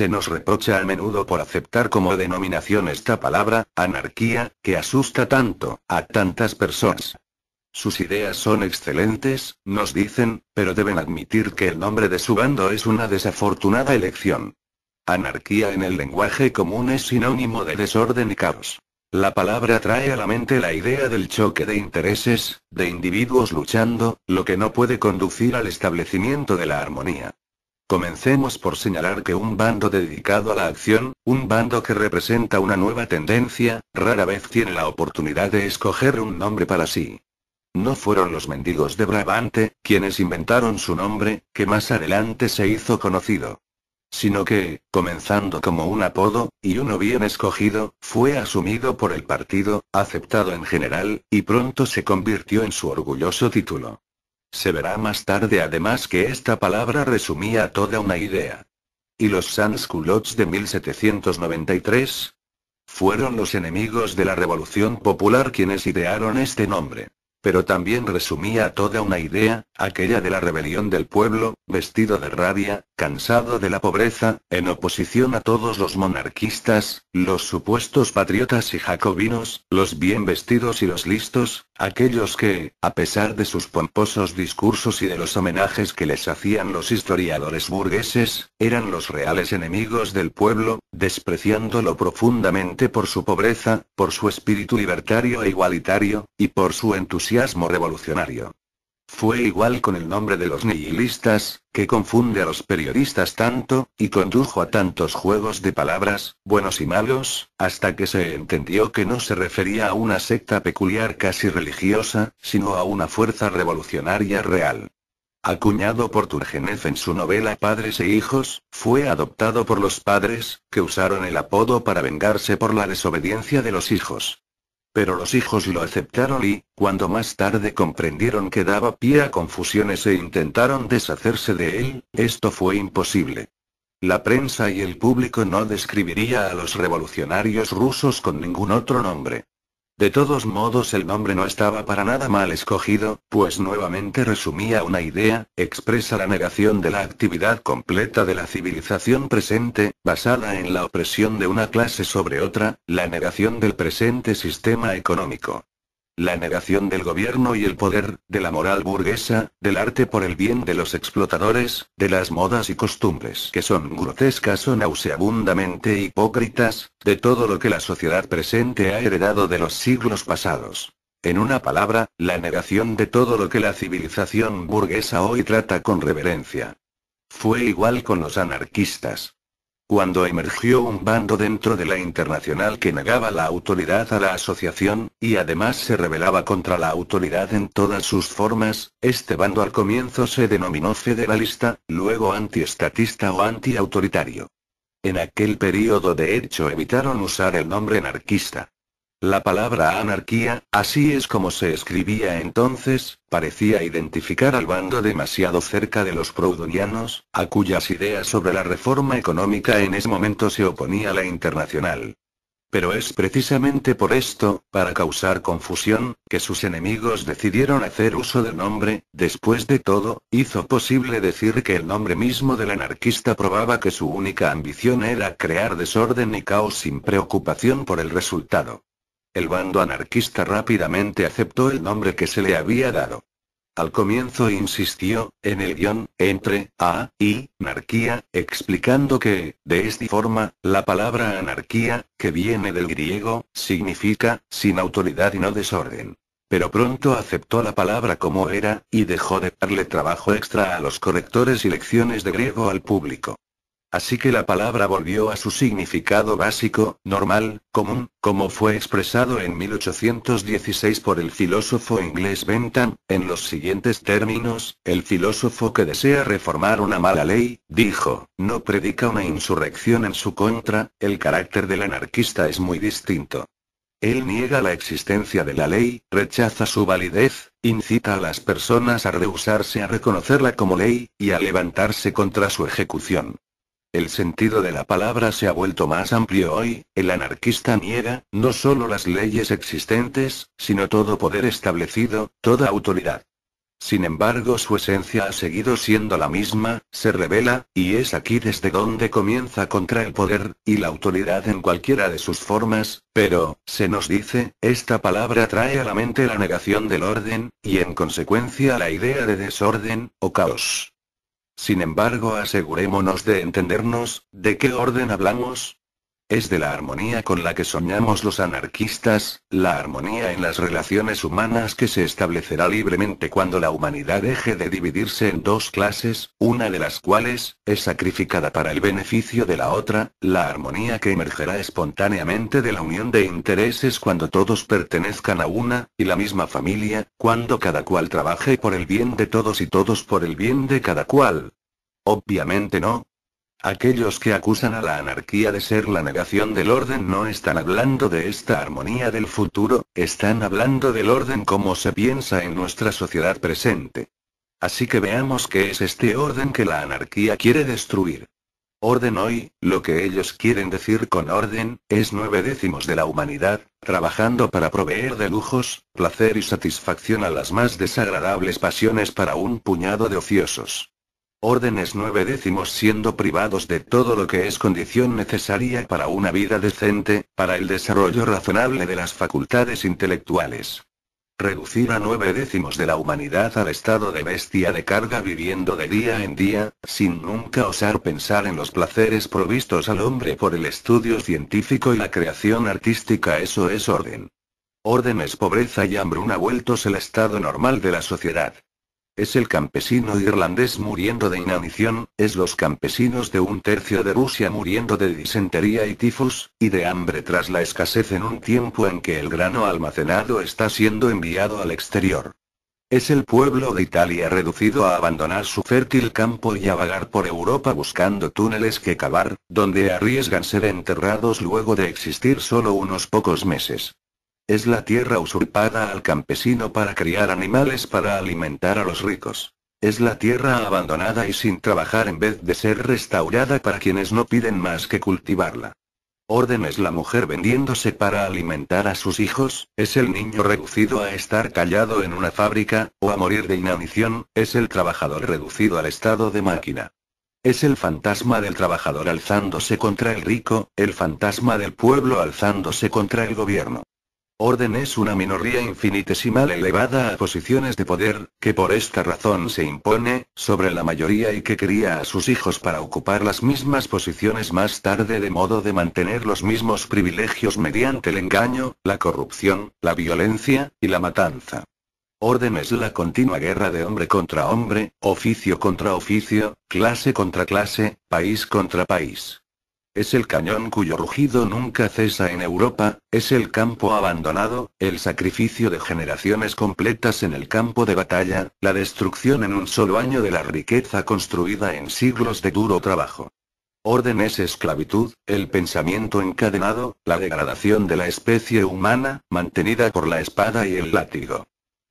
Se nos reprocha a menudo por aceptar como denominación esta palabra, anarquía, que asusta tanto, a tantas personas. Sus ideas son excelentes, nos dicen, pero deben admitir que el nombre de su bando es una desafortunada elección. Anarquía en el lenguaje común es sinónimo de desorden y caos. La palabra trae a la mente la idea del choque de intereses, de individuos luchando, lo que no puede conducir al establecimiento de la armonía. Comencemos por señalar que un bando dedicado a la acción, un bando que representa una nueva tendencia, rara vez tiene la oportunidad de escoger un nombre para sí. No fueron los mendigos de Brabante, quienes inventaron su nombre, que más adelante se hizo conocido. Sino que, comenzando como un apodo, y uno bien escogido, fue asumido por el partido, aceptado en general, y pronto se convirtió en su orgulloso título. Se verá más tarde además que esta palabra resumía toda una idea. ¿Y los sans de 1793? Fueron los enemigos de la Revolución Popular quienes idearon este nombre. Pero también resumía toda una idea, aquella de la rebelión del pueblo, vestido de rabia, cansado de la pobreza, en oposición a todos los monarquistas, los supuestos patriotas y jacobinos, los bien vestidos y los listos, Aquellos que, a pesar de sus pomposos discursos y de los homenajes que les hacían los historiadores burgueses, eran los reales enemigos del pueblo, despreciándolo profundamente por su pobreza, por su espíritu libertario e igualitario, y por su entusiasmo revolucionario. Fue igual con el nombre de los nihilistas, que confunde a los periodistas tanto, y condujo a tantos juegos de palabras, buenos y malos, hasta que se entendió que no se refería a una secta peculiar casi religiosa, sino a una fuerza revolucionaria real. Acuñado por Turgenev en su novela Padres e Hijos, fue adoptado por los padres, que usaron el apodo para vengarse por la desobediencia de los hijos. Pero los hijos lo aceptaron y, cuando más tarde comprendieron que daba pie a confusiones e intentaron deshacerse de él, esto fue imposible. La prensa y el público no describiría a los revolucionarios rusos con ningún otro nombre. De todos modos el nombre no estaba para nada mal escogido, pues nuevamente resumía una idea, expresa la negación de la actividad completa de la civilización presente, basada en la opresión de una clase sobre otra, la negación del presente sistema económico. La negación del gobierno y el poder, de la moral burguesa, del arte por el bien de los explotadores, de las modas y costumbres que son grotescas o nauseabundamente hipócritas, de todo lo que la sociedad presente ha heredado de los siglos pasados. En una palabra, la negación de todo lo que la civilización burguesa hoy trata con reverencia. Fue igual con los anarquistas. Cuando emergió un bando dentro de la internacional que negaba la autoridad a la asociación, y además se rebelaba contra la autoridad en todas sus formas, este bando al comienzo se denominó federalista, luego antiestatista o antiautoritario. En aquel periodo de hecho evitaron usar el nombre anarquista. La palabra anarquía, así es como se escribía entonces, parecía identificar al bando demasiado cerca de los proudonianos, a cuyas ideas sobre la reforma económica en ese momento se oponía la internacional. Pero es precisamente por esto, para causar confusión, que sus enemigos decidieron hacer uso del nombre, después de todo, hizo posible decir que el nombre mismo del anarquista probaba que su única ambición era crear desorden y caos sin preocupación por el resultado. El bando anarquista rápidamente aceptó el nombre que se le había dado. Al comienzo insistió, en el guión, entre, a, y, anarquía, explicando que, de esta forma, la palabra anarquía, que viene del griego, significa, sin autoridad y no desorden. Pero pronto aceptó la palabra como era, y dejó de darle trabajo extra a los correctores y lecciones de griego al público. Así que la palabra volvió a su significado básico, normal, común, como fue expresado en 1816 por el filósofo inglés Bentham, en los siguientes términos, el filósofo que desea reformar una mala ley, dijo, no predica una insurrección en su contra, el carácter del anarquista es muy distinto. Él niega la existencia de la ley, rechaza su validez, incita a las personas a rehusarse a reconocerla como ley, y a levantarse contra su ejecución. El sentido de la palabra se ha vuelto más amplio hoy, el anarquista niega, no solo las leyes existentes, sino todo poder establecido, toda autoridad. Sin embargo, su esencia ha seguido siendo la misma, se revela, y es aquí desde donde comienza contra el poder, y la autoridad en cualquiera de sus formas, pero, se nos dice, esta palabra trae a la mente la negación del orden, y en consecuencia la idea de desorden, o caos. Sin embargo, asegurémonos de entendernos, ¿de qué orden hablamos? es de la armonía con la que soñamos los anarquistas, la armonía en las relaciones humanas que se establecerá libremente cuando la humanidad deje de dividirse en dos clases, una de las cuales, es sacrificada para el beneficio de la otra, la armonía que emergerá espontáneamente de la unión de intereses cuando todos pertenezcan a una, y la misma familia, cuando cada cual trabaje por el bien de todos y todos por el bien de cada cual. Obviamente no, Aquellos que acusan a la anarquía de ser la negación del orden no están hablando de esta armonía del futuro, están hablando del orden como se piensa en nuestra sociedad presente. Así que veamos qué es este orden que la anarquía quiere destruir. Orden hoy, lo que ellos quieren decir con orden, es nueve décimos de la humanidad, trabajando para proveer de lujos, placer y satisfacción a las más desagradables pasiones para un puñado de ociosos órdenes nueve décimos siendo privados de todo lo que es condición necesaria para una vida decente, para el desarrollo razonable de las facultades intelectuales. Reducir a nueve décimos de la humanidad al estado de bestia de carga viviendo de día en día, sin nunca osar pensar en los placeres provistos al hombre por el estudio científico y la creación artística, eso es orden. Orden es pobreza y hambruna vueltos el estado normal de la sociedad. Es el campesino irlandés muriendo de inanición, es los campesinos de un tercio de Rusia muriendo de disentería y tifus, y de hambre tras la escasez en un tiempo en que el grano almacenado está siendo enviado al exterior. Es el pueblo de Italia reducido a abandonar su fértil campo y a vagar por Europa buscando túneles que cavar, donde arriesgan ser enterrados luego de existir solo unos pocos meses. Es la tierra usurpada al campesino para criar animales para alimentar a los ricos. Es la tierra abandonada y sin trabajar en vez de ser restaurada para quienes no piden más que cultivarla. Orden es la mujer vendiéndose para alimentar a sus hijos, es el niño reducido a estar callado en una fábrica, o a morir de inanición, es el trabajador reducido al estado de máquina. Es el fantasma del trabajador alzándose contra el rico, el fantasma del pueblo alzándose contra el gobierno. Orden es una minoría infinitesimal elevada a posiciones de poder, que por esta razón se impone, sobre la mayoría y que cría a sus hijos para ocupar las mismas posiciones más tarde de modo de mantener los mismos privilegios mediante el engaño, la corrupción, la violencia, y la matanza. Orden es la continua guerra de hombre contra hombre, oficio contra oficio, clase contra clase, país contra país. Es el cañón cuyo rugido nunca cesa en Europa, es el campo abandonado, el sacrificio de generaciones completas en el campo de batalla, la destrucción en un solo año de la riqueza construida en siglos de duro trabajo. Orden es esclavitud, el pensamiento encadenado, la degradación de la especie humana, mantenida por la espada y el látigo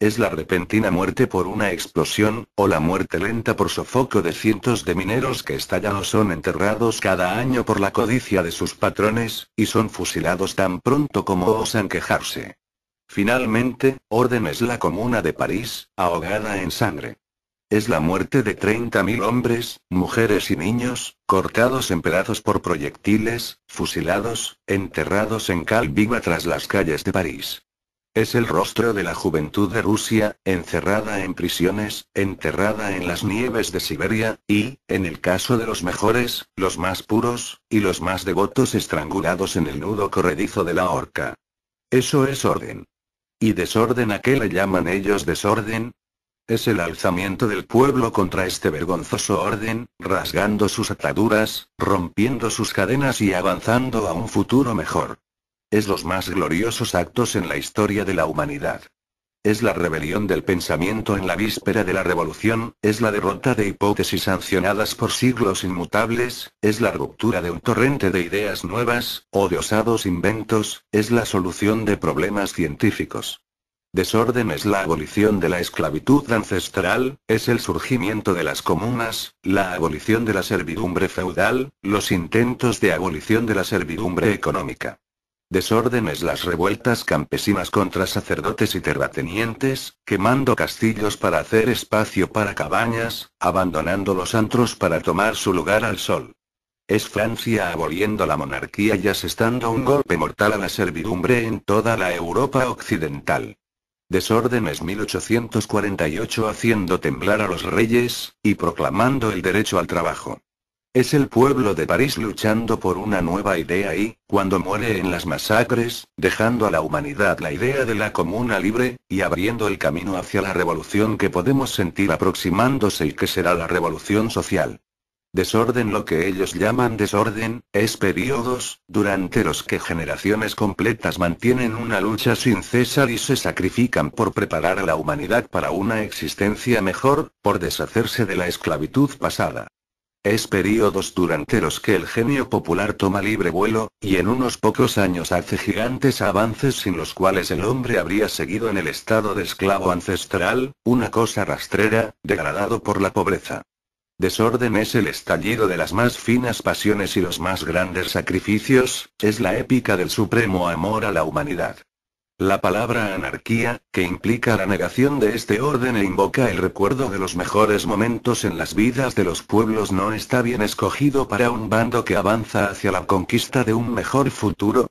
es la repentina muerte por una explosión, o la muerte lenta por sofoco de cientos de mineros que estallan o son enterrados cada año por la codicia de sus patrones, y son fusilados tan pronto como osan quejarse. Finalmente, Orden es la comuna de París, ahogada en sangre. Es la muerte de 30.000 hombres, mujeres y niños, cortados en pedazos por proyectiles, fusilados, enterrados en cal tras las calles de París. Es el rostro de la juventud de Rusia, encerrada en prisiones, enterrada en las nieves de Siberia, y, en el caso de los mejores, los más puros, y los más devotos estrangulados en el nudo corredizo de la horca. Eso es orden. ¿Y desorden a qué le llaman ellos desorden? Es el alzamiento del pueblo contra este vergonzoso orden, rasgando sus ataduras, rompiendo sus cadenas y avanzando a un futuro mejor. Es los más gloriosos actos en la historia de la humanidad. Es la rebelión del pensamiento en la víspera de la revolución, es la derrota de hipótesis sancionadas por siglos inmutables, es la ruptura de un torrente de ideas nuevas, o de osados inventos, es la solución de problemas científicos. Desorden es la abolición de la esclavitud ancestral, es el surgimiento de las comunas, la abolición de la servidumbre feudal, los intentos de abolición de la servidumbre económica. Desórdenes las revueltas campesinas contra sacerdotes y terratenientes, quemando castillos para hacer espacio para cabañas, abandonando los antros para tomar su lugar al sol. Es Francia aboliendo la monarquía y asestando un golpe mortal a la servidumbre en toda la Europa occidental. Desórdenes 1848 haciendo temblar a los reyes, y proclamando el derecho al trabajo. Es el pueblo de París luchando por una nueva idea y, cuando muere en las masacres, dejando a la humanidad la idea de la comuna libre, y abriendo el camino hacia la revolución que podemos sentir aproximándose y que será la revolución social. Desorden lo que ellos llaman desorden, es periodos, durante los que generaciones completas mantienen una lucha sin cesar y se sacrifican por preparar a la humanidad para una existencia mejor, por deshacerse de la esclavitud pasada. Es periodos durante los que el genio popular toma libre vuelo, y en unos pocos años hace gigantes avances sin los cuales el hombre habría seguido en el estado de esclavo ancestral, una cosa rastrera, degradado por la pobreza. Desorden es el estallido de las más finas pasiones y los más grandes sacrificios, es la épica del supremo amor a la humanidad. La palabra anarquía, que implica la negación de este orden e invoca el recuerdo de los mejores momentos en las vidas de los pueblos, no está bien escogido para un bando que avanza hacia la conquista de un mejor futuro,